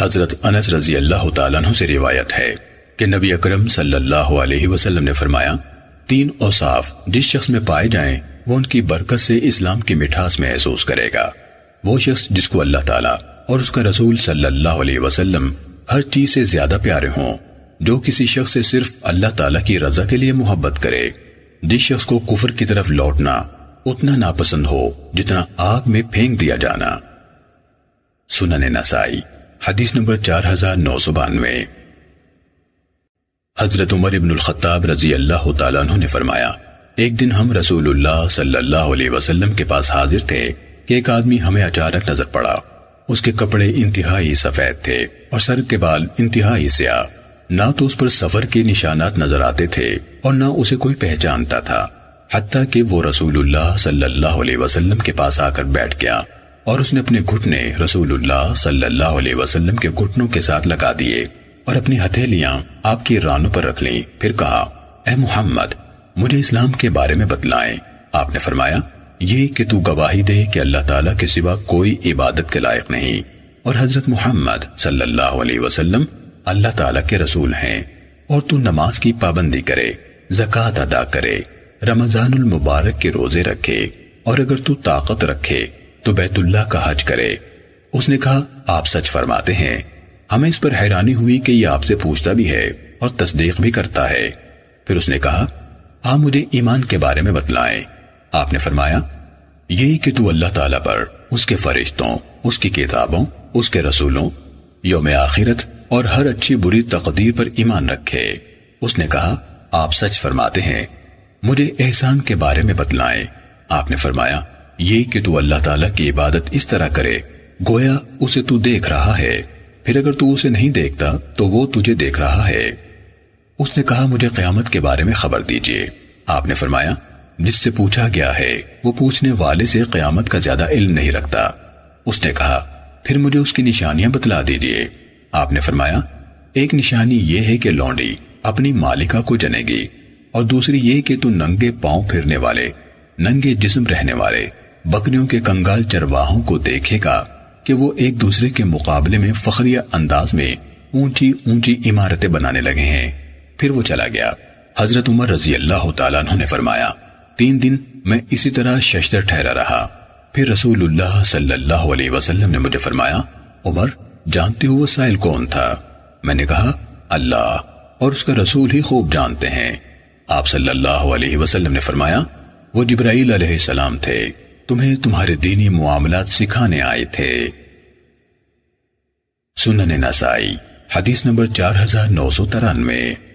हजरत अनस रजी अल्लाह तु से रिवायत है कि नबी अकरम सल्लल्लाहु अलैहि वसल्लम ने फरमाया तीन औसाफ जिस शख्स में पाए जाएं वो उनकी बरकत से इस्लाम की मिठास महसूस करेगा वो शख्स जिसको अल्लाह ताला और उसका रसूल सल्लल्लाहु अलैहि वसल्लम हर चीज से ज्यादा प्यारे हों जो किसी शख्स से सिर्फ अल्लाह ताला की रजा के लिए मोहब्बत करे जिस शख्स को कुफर की तरफ लौटना उतना नापसंद हो जितना आग में फेंक दिया जाना सुनने नसाई हदीस नंबर चार हजार नौ सौ बानवे हजरत उमर इबन खत्ताब रजी अल्लाह तु ने फरमाया एक दिन हम रसूलुल्लाह सल्लल्लाहु अलैहि वसल्लम के पास हाजिर थे कि एक आदमी हमें अचानक नजर पड़ा उसके कपड़े इंतहाई सफेद थे और सर के बाल इंतहाई स्याह ना तो उस पर सफर के निशानात नजर आते थे और ना उसे कोई पहचानता था हती कि वो रसूलुल्लाह सल्लल्लाहु अलैहि वसल्लम के पास आकर बैठ गया और उसने अपने घुटने रसूलुल्लाह सल्लल्लाहु अलैहि वसल्लम के घुटनों के साथ लगा दिए और अपनी हथेलियां आपकी रानों पर रख ली फिर कहा ए मोहम्मद मुझे इस्लाम के बारे में बतलाएं आपने फरमाया ये कि तू गवाही दे कि अल्लाह ताला के सिवा कोई इबादत के लायक नहीं और हजरत मोहम्मद सल्लल्लाहु अलैहि वसल्लम अल्लाह ताला के रसूल हैं और तू नमाज की पाबंदी करे जक़ात अदा करे रमजानुल मुबारक के रोजे रखे और अगर तू ताकत रखे तो बैतुल्ला का हज करे उसने कहा आप सच फरमाते हैं हमें इस पर हैरानी हुई कि यह आपसे पूछता भी है और तस्दीक भी करता है फिर उसने कहा आप मुझे ईमान के बारे में बतलाएं आपने फरमाया यही कि तू अल्लाह ताला पर उसके फरिश्तों उसकी किताबों उसके रसूलों योम आखिरत और हर अच्छी बुरी तकदीर पर ईमान रखे उसने कहा आप सच फरमाते हैं मुझे एहसान के बारे में बतलाएं आपने फरमाया ये कि तू अल्लाह ताला की इबादत इस तरह करे गोया उसे तू देख रहा है फिर अगर तू उसे नहीं देखता तो वो तुझे देख रहा है उसने कहा मुझे क्यामत के बारे में खबर दीजिए आपने फरमाया जिससे पूछा गया है वो पूछने वाले से क्यामत का ज्यादा इल्म नहीं रखता उसने कहा फिर मुझे उसकी निशानियां बतला दीजिए आपने फरमाया एक निशानी यह है कि लौंडी अपनी मालिका को जनेगी और दूसरी ये कि तू नंगे पांव फिरने वाले नंगे जिस्म रहने वाले बकरियों के कंगाल चरवाहों को देखेगा कि वो एक दूसरे के मुकाबले में फखरिया अंदाज में ऊंची ऊंची इमारतें बनाने लगे हैं फिर वो चला गया हजरत उमर रजी अल्लाह ने फरमाया तीन दिन मैं इसी तरह शशतर ठहरा रहा फिर रसूलुल्लाह सल्लल्लाहु अलैहि वसल्लम ने मुझे फरमाया उमर जानते हो वो साहिल कौन था मैंने कहा अल्लाह और उसका रसूल ही खूब जानते हैं आप सल्लल्लाहु अलैहि वसल्लम ने फरमाया वो जिब्राइल अलैहि सलाम थे तुम्हें तुम्हारे दीनी मामला सिखाने आए थे सुनने नसाई हदीस नंबर चार हजार नौ सौ तिरानवे